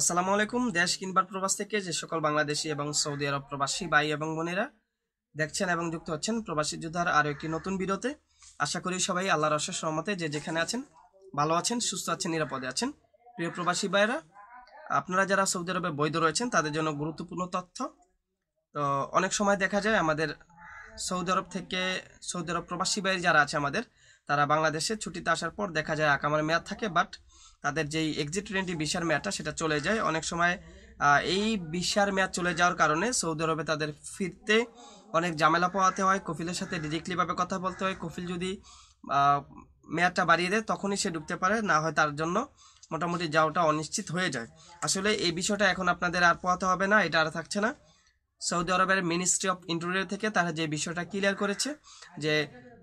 আসসালামু আলাইকুম দেশ কিনবার প্রবাস থেকে যে সকল বাংলাদেশি এবং সৌদি আরব প্রবাসী ভাই এবং বোনেরা দেখছেন এবং যুক্ত হচ্ছেন প্রবাসী যোদ্ধার আরও একটি নতুন বিরতে আশা করি সবাই আল্লাহ রসের সহমতে যে যেখানে আছেন ভালো আছেন সুস্থ আছেন নিরাপদে আছেন প্রিয় প্রবাসী ভাইরা আপনারা যারা সৌদি আরবে বৈধ রয়েছেন তাদের জন্য গুরুত্বপূর্ণ তথ্য তো অনেক সময় দেখা যায় আমাদের সৌদি আরব থেকে সৌদি আরব প্রবাসী ভাই যারা আছে আমাদের তারা বাংলাদেশে ছুটিতে আসার পর দেখা যায় আকামার মেয়াদ থাকে বাট তাদের যেই এক্সিট টোয়েন্টি বিশার মেয়াদটা সেটা চলে যায় অনেক সময় এই বিশার মেয়াদ চলে যাওয়ার কারণে সৌদি আরবে তাদের ফিরতে অনেক ঝামেলা পোয়াতে হয় কফিলের সাথে ডিরেক্টলিভাবে কথা বলতে হয় কফিল যদি মেয়াদটা বাড়িয়ে দেয় তখনই সে ডুবতে পারে না হয় তার জন্য মোটামুটি যাওয়াটা অনিশ্চিত হয়ে যায় আসলে এই বিষয়টা এখন আপনাদের আর পোয়াতে হবে না এটা আর থাকছে না সৌদি আরবের মিনিস্ট্রি অফ ইন্টেরিয়ার থেকে তারা যে বিষয়টা ক্লিয়ার করেছে যে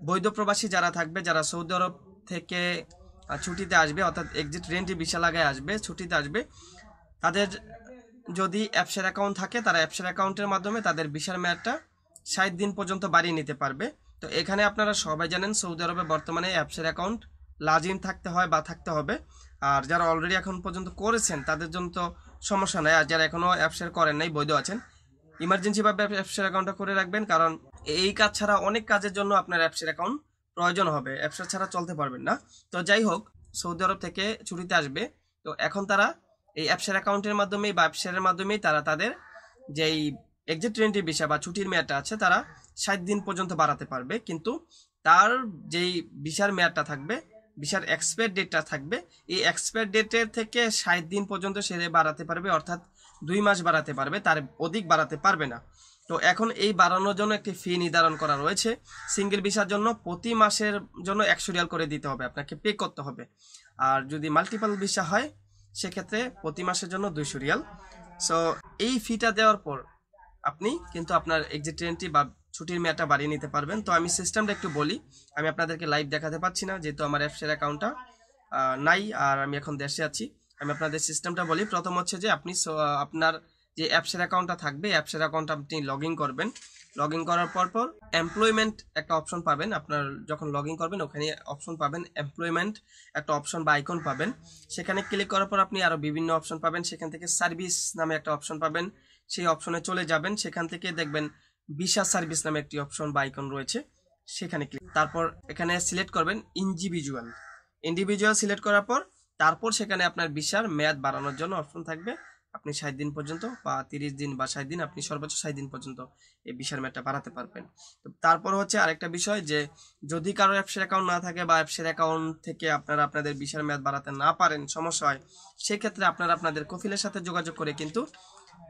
বৈধ প্রবাসী যারা থাকবে যারা সৌদি আরব থেকে ছুটিতে আসবে অর্থাৎ এক্সিট রেন্টি বিশাল আগে আসবে ছুটিতে আসবে তাদের যদি অ্যাপসের অ্যাকাউন্ট থাকে তারা অ্যাপসের অ্যাকাউন্টের মাধ্যমে তাদের বিশাল মেয়াদটা ষাট দিন পর্যন্ত বাড়িয়ে নিতে পারবে তো এখানে আপনারা সবাই জানেন সৌদি আরবে বর্তমানে অ্যাপসের অ্যাকাউন্ট লাজিম থাকতে হয় বা থাকতে হবে আর যারা অলরেডি এখন পর্যন্ত করেছেন তাদের জন্য তো সমস্যা নাই আর যারা এখনও অ্যাপসের করেন নাই বৈধ আছেন ইমার্জেন্সিভাবে অ্যাপসের অ্যাকাউন্টটা করে রাখবেন কারণ এই কাজ ছাড়া অনেক কাজের জন্য আপনার অ্যাপসের অ্যাকাউন্ট প্রয়োজন হবে ব্যবসা ছাড়া চলতে পারবেন না তো যাই হোক সৌদি আরব থেকে ছুটিতে আসবে তো এখন তারা এই অ্যাপসের অ্যাকাউন্টের মাধ্যমে বা অ্যাপসের মাধ্যমেই তারা তাদের যেই এক্সিট টোয়েন্টি ভিসা বা ছুটির মেয়াদটা আছে তারা ষাট দিন পর্যন্ত বাড়াতে পারবে কিন্তু তার যেই ভিসার মেয়াদটা থাকবে ভিসার এক্সপায়ার ডেটটা থাকবে এই এক্সপায়ার ডেটের থেকে ষাট দিন পর্যন্ত সে বাড়াতে পারবে অর্থাৎ দুই মাস বাড়াতে পারবে তার অধিক বাড়াতে পারবে না তো এখন এই বাড়ানোর জন্য একটি ফি নির্ধারণ করা রয়েছে সিঙ্গেল ভিসার জন্য প্রতি মাসের জন্য একশো রিয়াল করে দিতে হবে আপনাকে পে করতে হবে আর যদি মাল্টিপাল ভিসা হয় সেক্ষেত্রে প্রতি মাসের জন্য দুইশো রিয়াল সো এই ফিটা দেওয়ার পর আপনি কিন্তু আপনার এক্সিট বা ছুটির মেয়াদটা বাড়িয়ে নিতে পারবেন তো আমি সিস্টেমটা একটু বলি আমি আপনাদেরকে লাইভ দেখাতে পারছি না যেহেতু আমার অ্যাপসের অ্যাকাউন্টটা নাই আর আমি এখন দেশে আছি আমি আপনাদের সিস্টেমটা বলি প্রথম হচ্ছে যে আপনি আপনার যে অ্যাপসের অ্যাকাউন্টটা থাকবে অ্যাপসের অ্যাকাউন্ট আপনি লগ ইন করবেন লগ ইন করার পর পর এমপ্লয়মেন্ট একটা অপশন পাবেন আপনার যখন লগ ইন করবেন ওখানে অপশন পাবেন এমপ্লয়মেন্ট একটা অপশন বা আইকন পাবেন সেখানে ক্লিক করার পর আপনি আরও বিভিন্ন অপশন পাবেন সেখান থেকে সার্ভিস নামে একটা অপশন পাবেন সেই অপশনে চলে যাবেন সেখান থেকে দেখবেন বিশা সার্ভিস নামে একটি অপশন বা আইকন রয়েছে সেখানে ক্লিক তারপর এখানে সিলেক্ট করবেন ইন্ডিভিজুয়াল ইন্ডিভিজুয়াল সিলেক্ট করার পর তারপর সেখানে আপনার বিশার মেয়াদ বাড়ানোর জন্য অপশন থাকবে আপনি ষাট দিন পর্যন্ত বা তিরিশ দিন বা ষাট দিন আপনি সর্বোচ্চ ষাট দিন পর্যন্ত এই বিশাল ম্যাটটা বাড়াতে পারবেন তো তারপর হচ্ছে আরেকটা বিষয় যে যদি কারো অ্যাপসের অ্যাকাউন্ট না থাকে বা অ্যাপসের অ্যাকাউন্ট থেকে আপনারা আপনাদের ভিসার ম্যাথ বাড়াতে না পারেন সমস্যা হয় সেক্ষেত্রে আপনারা আপনাদের কফিলের সাথে যোগাযোগ করে কিন্তু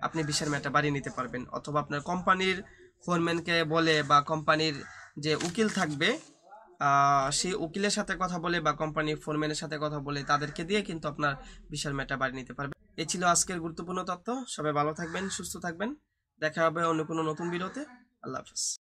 আপনি ভিসার ম্যাটটা বাড়িয়ে নিতে পারবেন অথবা আপনার কোম্পানির ফোরম্যানকে বলে বা কোম্পানির যে উকিল থাকবে সেই উকিলের সাথে কথা বলে বা কোম্পানির ফোরম্যানের সাথে কথা বলে তাদেরকে দিয়ে কিন্তু আপনার বিশাল ম্যাটটা বাড়িয়ে নিতে পারবে এ ছিল আজকের গুরুত্বপূর্ণ তথ্য সবাই ভালো থাকবেন সুস্থ থাকবেন দেখা হবে অন্য কোনো নতুন ভিডিওতে আল্লাহ হাফিজ